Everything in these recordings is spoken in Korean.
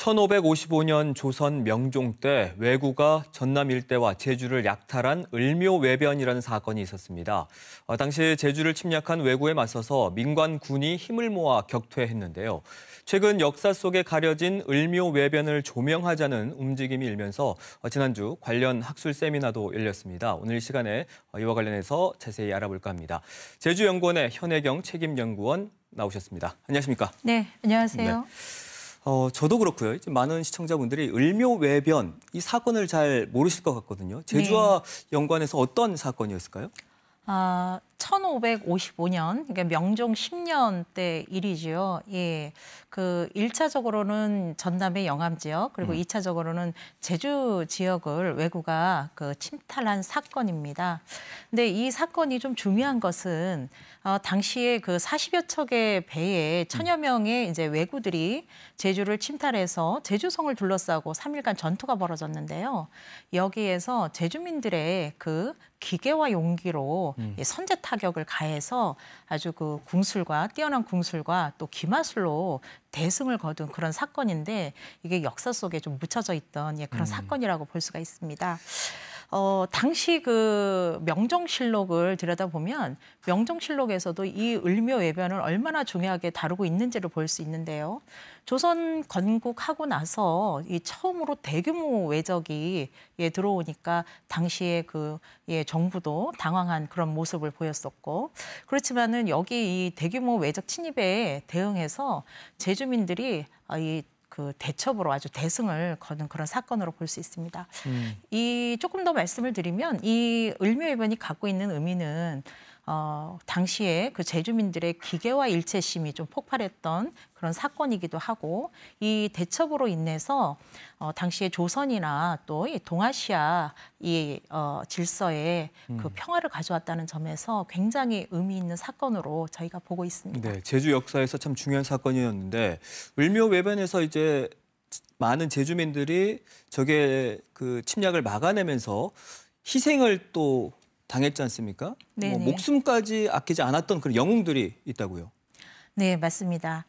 1555년 조선 명종 때 왜구가 전남 일대와 제주를 약탈한 을묘외변이라는 사건이 있었습니다. 어, 당시 제주를 침략한 왜구에 맞서서 민관 군이 힘을 모아 격퇴했는데요. 최근 역사 속에 가려진 을묘외변을 조명하자는 움직임이 일면서 어, 지난주 관련 학술 세미나도 열렸습니다. 오늘 이 시간에 어, 이와 관련해서 자세히 알아볼까 합니다. 제주연구원의 현혜경 책임연구원 나오셨습니다. 안녕하십니까? 네, 안녕하세요. 네. 어, 저도 그렇고요. 이제 많은 시청자분들이 을묘 외변 이 사건을 잘 모르실 것 같거든요. 제주와 네. 연관해서 어떤 사건이었을까요? 아, 천오백오십오년 그러니까 명종 십년때 일이지요. 예. 그일차적으로는 전남의 영암 지역, 그리고 음. 이차적으로는 제주 지역을 왜구가 그 침탈한 사건입니다. 근데 이 사건이 좀 중요한 것은 어, 당시에 그사십여 척의 배에 천여 음. 명의 이제 왜구들이 제주를 침탈해서 제주성을 둘러싸고 삼일간 전투가 벌어졌는데요. 여기에서 제주민들의 그 기계와 용기로 음. 선제 타 타격을 가해서 아주 그 궁술과 뛰어난 궁술과 또 기마술로 대승을 거둔 그런 사건인데 이게 역사 속에 좀 묻혀져 있던 예, 그런 음. 사건이라고 볼 수가 있습니다. 어, 당시 그 명정실록을 들여다보면 명정실록에서도 이 을묘외변을 얼마나 중요하게 다루고 있는지를 볼 수 있는데요. 조선 건국하고 나서 이 처음으로 대규모 외적이 예, 들어오니까 당시에 그 예, 정부도 당황한 그런 모습을 보였었고 그렇지만은 여기 이 대규모 외적 침입에 대응해서 제주민들이 아, 이그 대첩으로 아주 대승을 거는 그런 사건으로 볼 수 있습니다. 음. 이 조금 더 말씀을 드리면 이 을묘해변이 갖고 있는 의미는 어, 당시에 그 제주민들의 기계와 일체심이 좀 폭발했던 그런 사건이기도 하고 이 대첩으로 인해서 어, 당시에 조선이나 또이 동아시아 이 어, 질서에 음. 그 평화를 가져왔다는 점에서 굉장히 의미 있는 사건으로 저희가 보고 있습니다. 네, 제주 역사에서 참 중요한 사건이었는데 을묘 외변에서 이제 많은 제주민들이 저게 그 침략을 막아내면서 희생을 또 당했지 않습니까? 뭐 목숨까지 아끼지 않았던 그런 영웅들이 있다고요. 네, 맞습니다.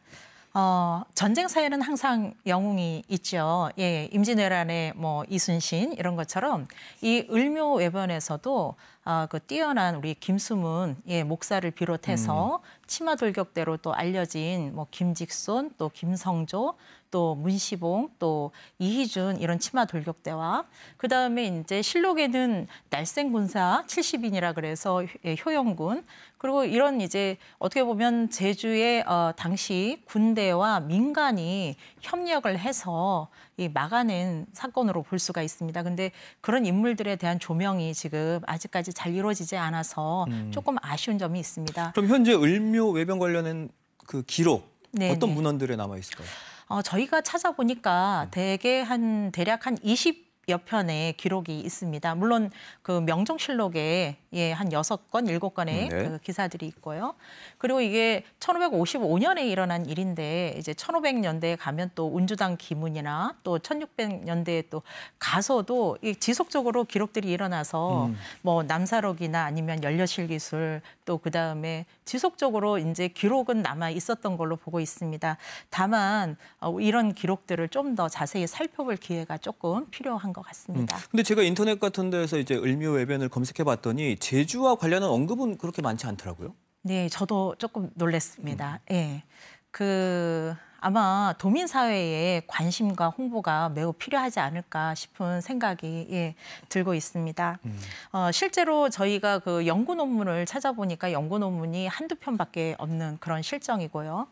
어, 전쟁 사회는 항상 영웅이 있죠. 예, 임진왜란의 뭐 이순신 이런 것처럼 이 을묘 외변에서도 아, 그 뛰어난 우리 김수문 예, 목사를 비롯해서 음. 치마 돌격대로 또 알려진 뭐 김직손 또 김성조 또 문시봉 또 이희준 이런 치마 돌격대와 그 다음에 이제 실록에는 날생군사 70인이라 그래서 예, 효영군 그리고 이런 이제 어떻게 보면 제주의 어, 당시 군대와 민간이 협력을 해서 이 막아낸 사건으로 볼 수가 있습니다. 근데 그런 인물들에 대한 조명이 지금 아직까지 아직잘 이루어지지 않아서 음. 조금 아쉬운 점이 있습니다. 그럼 현재 을묘 외병 관련한 그 기록 네네. 어떤 네. 문헌들에 남아 있을까요? 어, 저희가 찾아보니까 음. 대개 한 대략 한 20. 여편의 기록이 있습니다. 물론 그 명정실록에 예, 한6건7 건의 음, 네. 그 기사들이 있고요. 그리고 이게 1555년에 일어난 일인데 이제 1500년대에 가면 또 운주당 기문이나 또 1600년대에 또 가서도 이 지속적으로 기록들이 일어나서 음. 뭐 남사록이나 아니면 연려실 기술 또 그다음에 지속적으로 이제 기록은 남아 있었던 걸로 보고 있습니다. 다만 어, 이런 기록들을 좀 더 자세히 살펴볼 기회가 조금 필요한 것 같습니다. 음, 근데 제가 인터넷 같은 데서 이제 을미 외변을 검색해 봤더니 제주와 관련한 언급은 그렇게 많지 않더라고요. 네, 저도 조금 놀랐습니다. 음. 예. 음. 네, 그 아마 도민 사회에 관심과 홍보가 매우 필요하지 않을까 싶은 생각이 예, 들고 있습니다. 음. 어, 실제로 저희가 그 연구 논문을 찾아보니까 연구 논문이 한두 편밖에 없는 그런 실정이고요.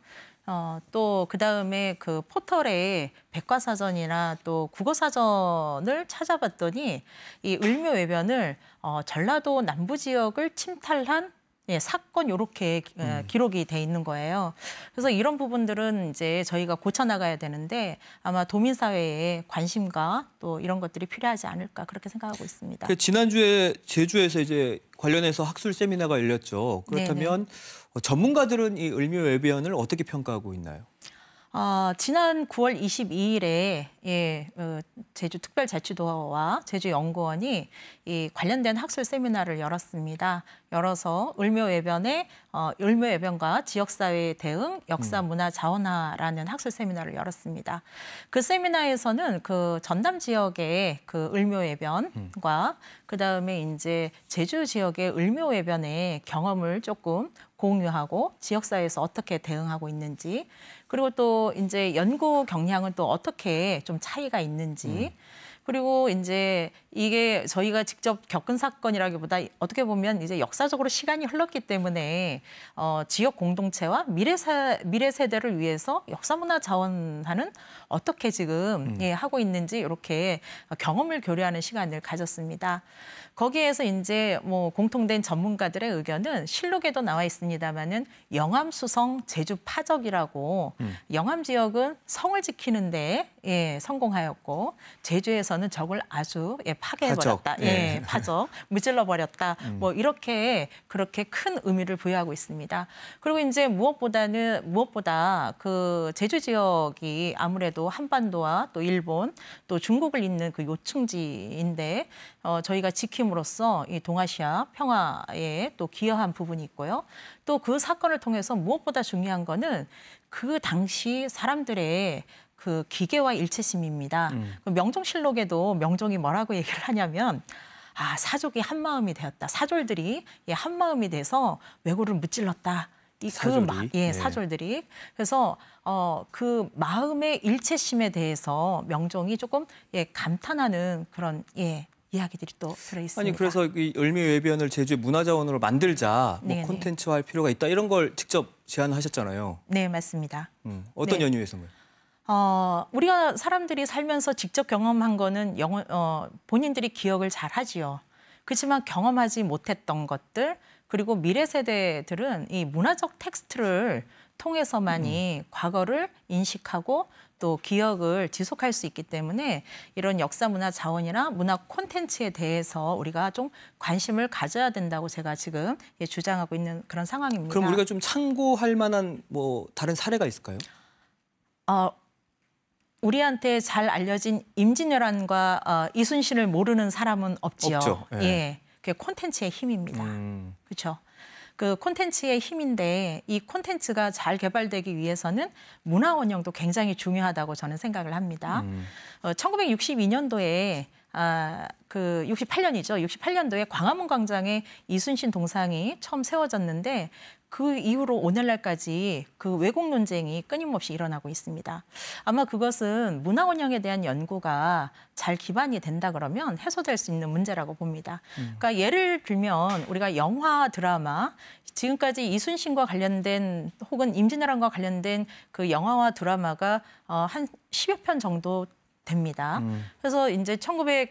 어, 또 그다음에 그 포털에 백과사전이나 또 국어사전을 찾아봤더니 이 을묘 외변을 어, 전라도 남부 지역을 침탈한 예, 사건 요렇게 어, 음. 기록이 돼 있는 거예요. 그래서 이런 부분들은 이제 저희가 고쳐 나가야 되는데 아마 도민 사회의 관심과 또 이런 것들이 필요하지 않을까 그렇게 생각하고 있습니다. 그 지난주에 제주에서 이제 관련해서 학술 세미나가 열렸죠. 그렇다면 네네. 어, 전문가들은 이 을묘 외변을 어떻게 평가하고 있나요? 어, 지난 9월 22일에 예, 어, 제주특별자치도와 제주연구원이 이 관련된 학술 세미나를 열었습니다. 열어서 을묘외변의 어, 을묘외변과 지역사회 대응 역사문화자원화라는 음. 학술 세미나를 열었습니다. 그 세미나에서는 그 전남 지역의 그 을묘외변과 음. 그 다음에 이제 제주 지역의 을묘외변의 경험을 조금 공유하고 지역사회에서 어떻게 대응하고 있는지 그리고 또 이제 연구 경향은 또 어떻게 좀 차이가 있는지 음. 그리고 이제 이게 저희가 직접 겪은 사건이라기보다 어떻게 보면 이제 역사적으로 시간이 흘렀기 때문에 어, 지역 공동체와 미래 사, 미래 세대를 위해서 역사 문화 자원하는 어떻게 지금 음. 예, 하고 있는지 이렇게 경험을 교류하는 시간을 가졌습니다. 거기에서 이제 뭐 공통된 전문가들의 의견은 실록에도 나와 있습니다만은 영암 수성 제주 파적이라고 음. 영암 지역은 성을 지키는데 예, 성공하였고 제주에서는 적을 아주 예, 파괴해버렸다. 파적. 예, 예. 파적, 무찔러버렸다. 음. 뭐 이렇게 그렇게 큰 의미를 부여하고 있습니다. 그리고 이제 무엇보다는 무엇보다 그 제주 지역이 아무래도 한반도와 또 일본 또 중국을 잇는 그 요충지인데 어, 저희가 지킴으로써 이 동아시아 평화에 또 기여한 부분이 있고요. 또 그 사건을 통해서 무엇보다 중요한 거는 그 당시 사람들의 그 기계와 일체심입니다. 음. 명종실록에도 명종이 뭐라고 얘기를 하냐면 아 사족이 한 마음이 되었다. 사졸들이 예, 한 마음이 돼서 왜구를 무찔렀다. 이그 예, 예, 사졸들이 그래서 어 그 마음의 일체심에 대해서 명종이 조금 예 감탄하는 그런 예 이야기들이 또 들어있습니다. 아니 그래서 이 을미외변을 제주 문화자원으로 만들자 뭐 콘텐츠화할 필요가 있다 이런 걸 직접 제안하셨잖아요. 네 맞습니다. 음, 어떤 네. 연유에서요? 어, 우리가 사람들이 살면서 직접 경험한 거는 영어, 어, 본인들이 기억을 잘 하지요. 그렇지만 경험하지 못했던 것들 그리고 미래 세대들은 이 문화적 텍스트를 통해서만이 음. 과거를 인식하고 또 기억을 지속할 수 있기 때문에 이런 역사 문화 자원이나 문화 콘텐츠에 대해서 우리가 좀 관심을 가져야 된다고 제가 지금 예, 주장하고 있는 그런 상황입니다. 그럼 우리가 좀 참고할 만한 뭐 다른 사례가 있을까요? 어, 우리한테 잘 알려진 임진왜란과 어, 이순신을 모르는 사람은 없지요. 없죠. 예. 예. 그게 콘텐츠의 힘입니다. 음. 그렇죠. 그 콘텐츠의 힘인데 이 콘텐츠가 잘 개발되기 위해서는 문화 원형도 굉장히 중요하다고 저는 생각을 합니다. 음. 어, 1962년도에 아, 그 68년이죠. 68년도에 광화문 광장에 이순신 동상이 처음 세워졌는데 그 이후로 오늘날까지 그 왜곡 논쟁이 끊임없이 일어나고 있습니다. 아마 그것은 문화 운영에 대한 연구가 잘 기반이 된다 그러면 해소될 수 있는 문제라고 봅니다. 음. 그러니까 예를 들면 우리가 영화, 드라마 지금까지 이순신과 관련된 혹은 임진왜란과 관련된 그 영화와 드라마가 어, 한 10여 편 정도 됩니다. 음. 그래서 이제 1962년도에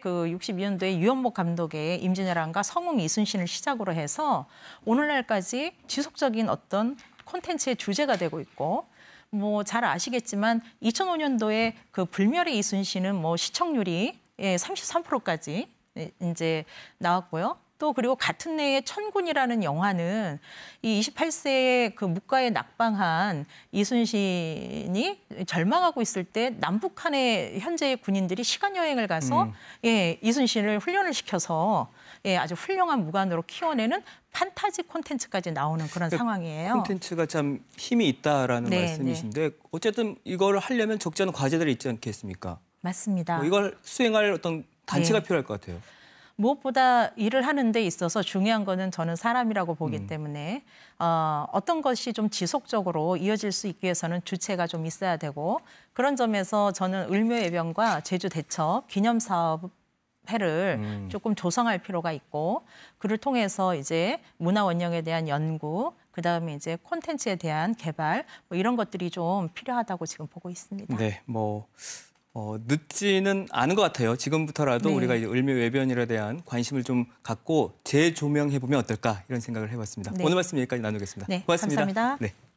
그 유현복 감독의 임진왜란과 성웅 이순신을 시작으로 해서 오늘날까지 지속적인 어떤 콘텐츠의 주제가 되고 있고 뭐 잘 아시겠지만 2005년도에 그 불멸의 이순신은 뭐 시청률이 예, 33%까지 예, 이제 나왔고요. 또 그리고 같은 해에 천군이라는 영화는 이 28세의 그 그무가에 낙방한 이순신이 절망하고 있을 때 남북한의 현재의 군인들이 시간 여행을 가서 음. 예, 이순신을 훈련을 시켜서 예, 아주 훌륭한 무관으로 키워내는 판타지 콘텐츠까지 나오는 그런 그러니까 상황이에요. 콘텐츠가 참 힘이 있다라는 네, 네. 말씀이신데 네. 어쨌든 이걸 하려면 적지 않은 과제들이 있지 않겠습니까? 맞습니다. 뭐 이걸 수행할 어떤 네. 단체가 네. 필요할 것 같아요. 무엇보다 일을 하는 데 있어서 중요한 거는 저는 사람이라고 보기 음. 때문에 어, 어떤 것이 좀 지속적으로 이어질 수 있기 위해서는 주체가 좀 있어야 되고 그런 점에서 저는 을묘예병과 제주대처 기념사업 회를 음. 조금 조성할 필요가 있고 그를 통해서 이제 문화 원형에 대한 연구 그다음에 이제 콘텐츠에 대한 개발 뭐 이런 것들이 좀 필요하다고 지금 보고 있습니다. 네, 뭐 어, 늦지는 않은 것 같아요. 지금부터라도 네. 우리가 이제 을미 외변이라 대한 관심을 좀 갖고 재조명해 보면 어떨까 이런 생각을 해봤습니다. 네. 오늘 말씀 여기까지 나누겠습니다. 네, 고맙습니다. 감사합니다. 네.